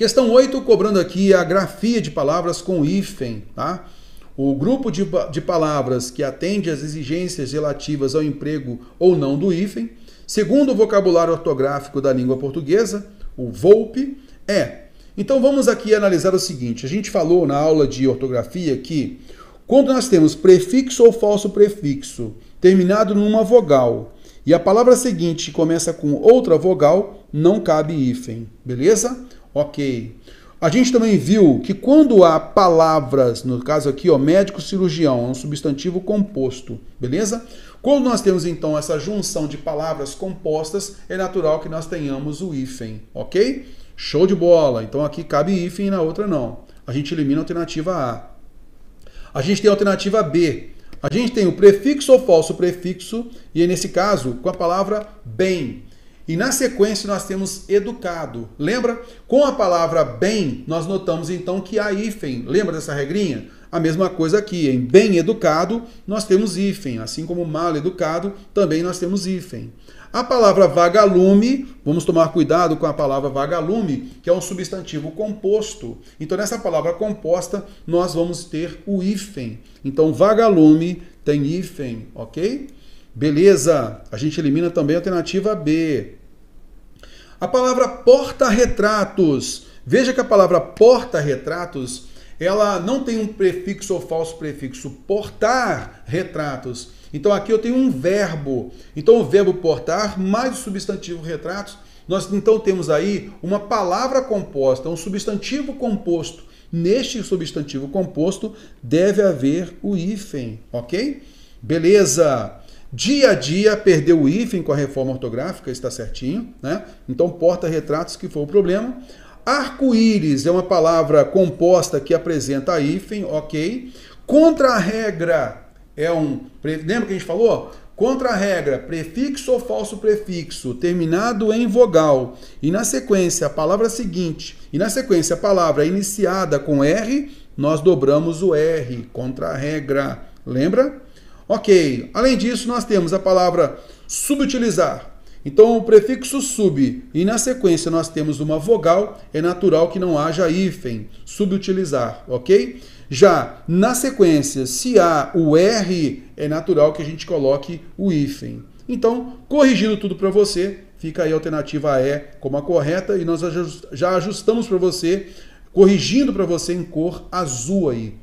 Questão 8, cobrando aqui a grafia de palavras com hífen, tá? O grupo de, de palavras que atende às exigências relativas ao emprego ou não do hífen, segundo o vocabulário ortográfico da língua portuguesa, o volpe é. Então vamos aqui analisar o seguinte: a gente falou na aula de ortografia que quando nós temos prefixo ou falso prefixo terminado numa vogal e a palavra seguinte começa com outra vogal, não cabe hífen, beleza? Ok. A gente também viu que quando há palavras, no caso aqui, ó, médico cirurgião, é um substantivo composto, beleza? Quando nós temos então essa junção de palavras compostas, é natural que nós tenhamos o hífen, ok? Show de bola! Então aqui cabe hífen e na outra não. A gente elimina a alternativa A. A gente tem a alternativa B. A gente tem o prefixo ou falso prefixo, e é nesse caso, com a palavra bem. E na sequência nós temos educado. Lembra? Com a palavra bem, nós notamos então que há hífen. Lembra dessa regrinha? A mesma coisa aqui, em bem educado, nós temos hífen, assim como mal educado, também nós temos hífen. A palavra vagalume, vamos tomar cuidado com a palavra vagalume, que é um substantivo composto. Então, nessa palavra composta, nós vamos ter o hífen. Então, vagalume tem hífen, ok? Beleza, a gente elimina também a alternativa B. A palavra porta-retratos. Veja que a palavra porta-retratos, ela não tem um prefixo ou falso prefixo. Portar retratos. Então aqui eu tenho um verbo. Então o verbo portar mais o substantivo retratos. Nós então temos aí uma palavra composta, um substantivo composto. Neste substantivo composto deve haver o hífen, ok? Beleza! Dia a dia perdeu o hífen com a reforma ortográfica, está certinho, né? Então, porta-retratos que foi o problema. Arco-íris é uma palavra composta que apresenta hífen, ok. Contra a regra é um. Lembra que a gente falou? Contra a regra, prefixo ou falso prefixo terminado em vogal e na sequência a palavra seguinte e na sequência a palavra iniciada com R, nós dobramos o R contra a regra. Lembra? Ok. Além disso, nós temos a palavra subutilizar. Então, o prefixo sub e na sequência nós temos uma vogal, é natural que não haja hífen, subutilizar, ok? Já na sequência, se há o R, é natural que a gente coloque o hífen. Então, corrigindo tudo para você, fica aí a alternativa E como a correta e nós já ajustamos para você, corrigindo para você em cor azul aí.